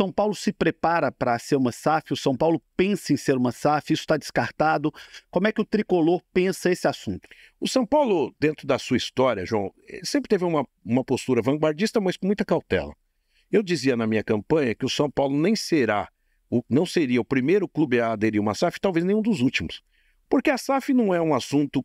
São Paulo se prepara para ser uma SAF? O São Paulo pensa em ser uma SAF? Isso está descartado? Como é que o tricolor pensa esse assunto? O São Paulo, dentro da sua história, João, eh, sempre teve uma, uma postura vanguardista, mas com muita cautela. Eu dizia na minha campanha que o São Paulo nem será, não seria o primeiro clube a aderir uma SAF, talvez nenhum dos últimos. Porque a SAF não é um assunto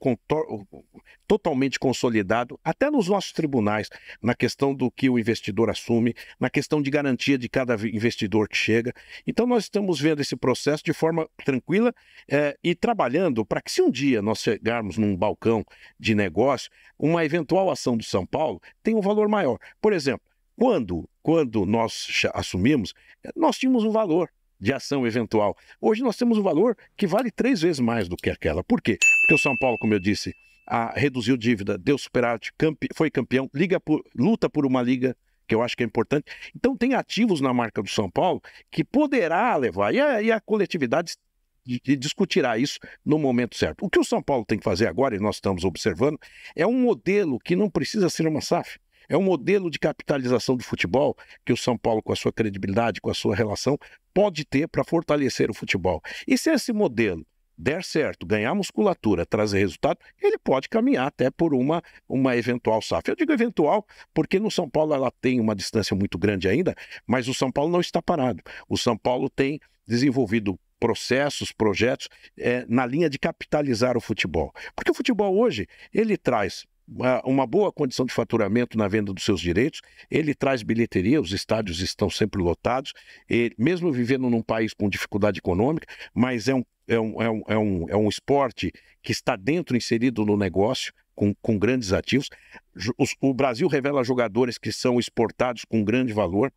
totalmente consolidado, até nos nossos tribunais, na questão do que o investidor assume, na questão de garantia de cada investidor que chega. Então, nós estamos vendo esse processo de forma tranquila é, e trabalhando para que, se um dia nós chegarmos num balcão de negócio, uma eventual ação do São Paulo tenha um valor maior. Por exemplo, quando, quando nós assumimos, nós tínhamos um valor de ação eventual. Hoje nós temos um valor que vale três vezes mais do que aquela. Por quê? Porque o São Paulo, como eu disse, a, reduziu dívida, deu superávit, campe, foi campeão, liga por, luta por uma liga que eu acho que é importante. Então tem ativos na marca do São Paulo que poderá levar, e a, e a coletividade discutirá isso no momento certo. O que o São Paulo tem que fazer agora, e nós estamos observando, é um modelo que não precisa ser uma SAF. É um modelo de capitalização do futebol que o São Paulo, com a sua credibilidade, com a sua relação, pode ter para fortalecer o futebol. E se esse modelo der certo, ganhar musculatura, trazer resultado, ele pode caminhar até por uma, uma eventual SAF. Eu digo eventual porque no São Paulo ela tem uma distância muito grande ainda, mas o São Paulo não está parado. O São Paulo tem desenvolvido processos, projetos é, na linha de capitalizar o futebol. Porque o futebol hoje, ele traz uma boa condição de faturamento na venda dos seus direitos, ele traz bilheteria, os estádios estão sempre lotados, e mesmo vivendo num país com dificuldade econômica, mas é um, é um, é um, é um, é um esporte que está dentro, inserido no negócio, com, com grandes ativos. O Brasil revela jogadores que são exportados com grande valor.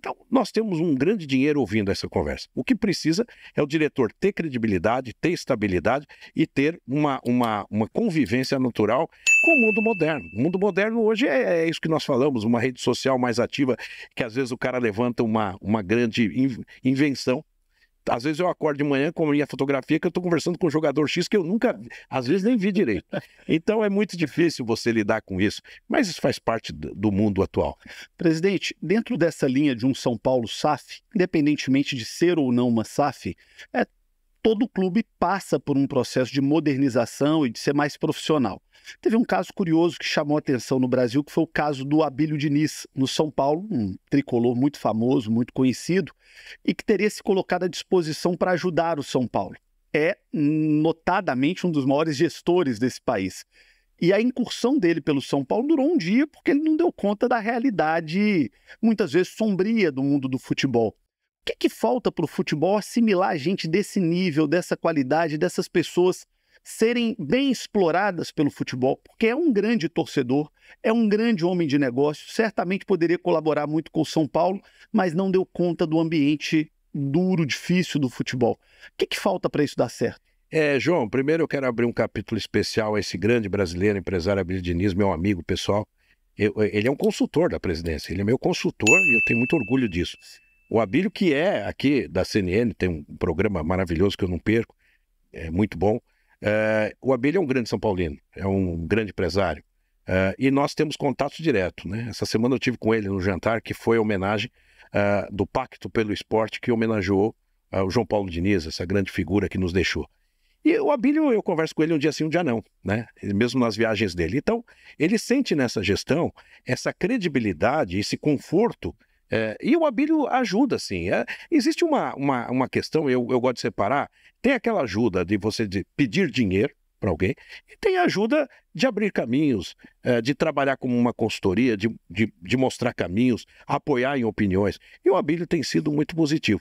Então, nós temos um grande dinheiro ouvindo essa conversa. O que precisa é o diretor ter credibilidade, ter estabilidade e ter uma, uma, uma convivência natural com o mundo moderno. O mundo moderno hoje é, é isso que nós falamos, uma rede social mais ativa, que às vezes o cara levanta uma, uma grande invenção às vezes eu acordo de manhã com a minha fotografia que eu estou conversando com um jogador X que eu nunca, às vezes nem vi direito. Então é muito difícil você lidar com isso, mas isso faz parte do mundo atual. Presidente, dentro dessa linha de um São Paulo SAF, independentemente de ser ou não uma SAF, é todo clube passa por um processo de modernização e de ser mais profissional. Teve um caso curioso que chamou atenção no Brasil, que foi o caso do Abílio Diniz, no São Paulo, um tricolor muito famoso, muito conhecido, e que teria se colocado à disposição para ajudar o São Paulo. É notadamente um dos maiores gestores desse país. E a incursão dele pelo São Paulo durou um dia porque ele não deu conta da realidade, muitas vezes sombria, do mundo do futebol que, é que falta para o futebol assimilar gente desse nível, dessa qualidade, dessas pessoas serem bem exploradas pelo futebol? Porque é um grande torcedor, é um grande homem de negócio, certamente poderia colaborar muito com o São Paulo, mas não deu conta do ambiente duro, difícil do futebol. O que, é que falta para isso dar certo? É, João, primeiro eu quero abrir um capítulo especial a esse grande brasileiro, empresário Abílio Diniz, meu amigo pessoal. Eu, ele é um consultor da presidência, ele é meu consultor e eu tenho muito orgulho disso. O Abílio, que é aqui da CNN, tem um programa maravilhoso que eu não perco, é muito bom. É, o Abílio é um grande São Paulino, é um grande empresário. É, e nós temos contato direto. Né? Essa semana eu tive com ele no jantar, que foi a homenagem é, do Pacto pelo Esporte, que homenageou o João Paulo Diniz, essa grande figura que nos deixou. E o Abílio, eu converso com ele um dia sim, um dia não, né? Mesmo nas viagens dele. Então, ele sente nessa gestão essa credibilidade, esse conforto é, e o Abílio ajuda, sim. É, existe uma, uma, uma questão, eu, eu gosto de separar, tem aquela ajuda de você de pedir dinheiro para alguém, e tem a ajuda de abrir caminhos, é, de trabalhar como uma consultoria, de, de, de, mostrar caminhos, apoiar em opiniões. E o Abílio tem sido muito positivo.